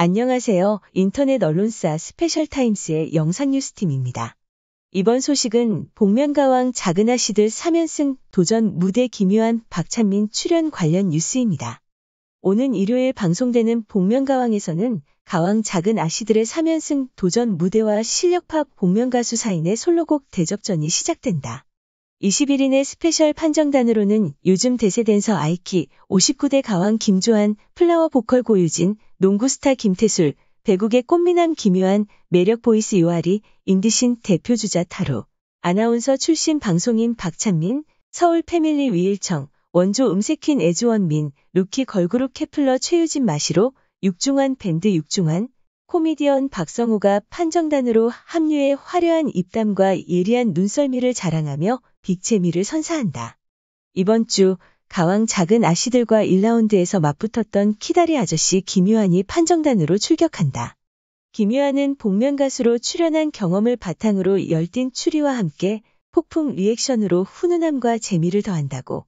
안녕하세요. 인터넷 언론사 스페셜타임스의 영상뉴스팀입니다. 이번 소식은 복면가왕 작은 아씨들 3연승 도전 무대 김유한 박찬민 출연 관련 뉴스입니다. 오는 일요일 방송되는 복면가왕에서는 가왕 작은 아씨들의 3연승 도전 무대와 실력파 복면가수 사인의 솔로곡 대접전이 시작된다. 21인의 스페셜 판정단으로는 요즘 대세 댄서 아이키, 59대 가왕 김조한, 플라워 보컬 고유진, 농구스타 김태술, 배국의 꽃미남 김요한, 매력 보이스 요아리, 인디신 대표주자 타로, 아나운서 출신 방송인 박찬민, 서울 패밀리 위일청, 원조 음색퀸 애주원민, 루키 걸그룹 케플러 최유진 마시로, 육중환 밴드 육중환, 코미디언 박성호가 판정단으로 합류해 화려한 입담과 예리한 눈썰미를 자랑하며 빅재미를 선사한다. 이번 주 가왕 작은 아씨들과 1라운드에서 맞붙었던 키다리 아저씨 김유한이 판정단으로 출격한다. 김유한은 복면 가수로 출연한 경험을 바탕으로 열띤 추리와 함께 폭풍 리액션으로 훈훈함과 재미를 더한다고.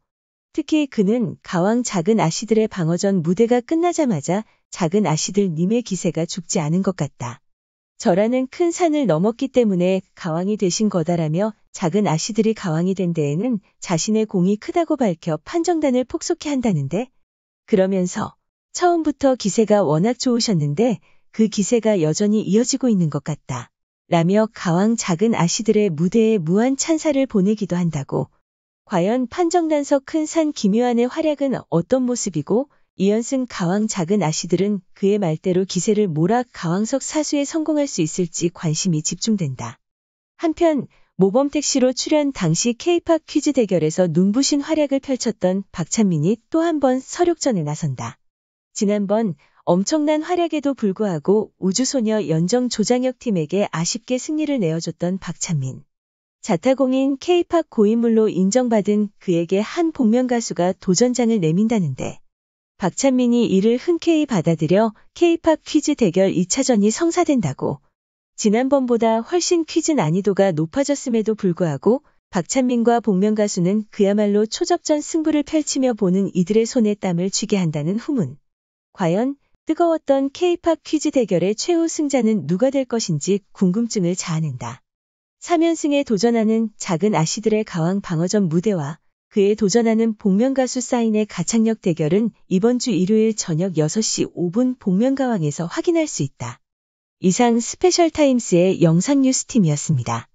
특히 그는 가왕 작은 아씨들의 방어전 무대가 끝나자마자 작은 아씨들 님의 기세가 죽지 않은 것 같다. 저라는 큰 산을 넘었기 때문에 가왕이 되신 거다라며 작은 아씨들이 가왕이 된 데에는 자신의 공이 크다고 밝혀 판정단을 폭소케 한다는데 그러면서 처음부터 기세가 워낙 좋으셨는데 그 기세가 여전히 이어지고 있는 것 같다. 라며 가왕 작은 아씨들의 무대에 무한 찬사를 보내기도 한다고 과연 판정난서큰산 김요한의 활약은 어떤 모습이고 이연승 가왕 작은 아씨들은 그의 말대로 기세를 몰아 가왕석 사수에 성공할 수 있을지 관심이 집중된다. 한편 모범택 시로 출연 당시 케이팝 퀴즈 대결에서 눈부신 활약을 펼쳤던 박찬민이 또 한 번 서륙전에 나선다. 지난번 엄청난 활약에도 불구하고 우주소녀 연정 조장혁 팀에게 아쉽게 승리를 내어줬던 박찬민. 자타공인 케이팝 고인물로 인정받은 그에게 한 복면 가수가 도전장을 내민다는데 박찬민이 이를 흔쾌히 받아들여 케이팝 퀴즈 대결 2차전이 성사된다고 지난번보다 훨씬 퀴즈 난이도가 높아졌음에도 불구하고 박찬민과 복면 가수는 그야말로 초접전 승부를 펼치며 보는 이들의 손에 땀을 쥐게 한다는 후문. 과연 뜨거웠던 케이팝 퀴즈 대결의 최후 승자는 누가 될 것인지 궁금증을 자아낸다. 3연승에 도전하는 작은 아씨들의 가왕 방어전 무대와 그에 도전하는 복면가수 사인의 가창력 대결은 이번 주 일요일 저녁 6시 5분 복면가왕에서 확인할 수 있다. 이상 스페셜타임스의 영상뉴스팀이었습니다.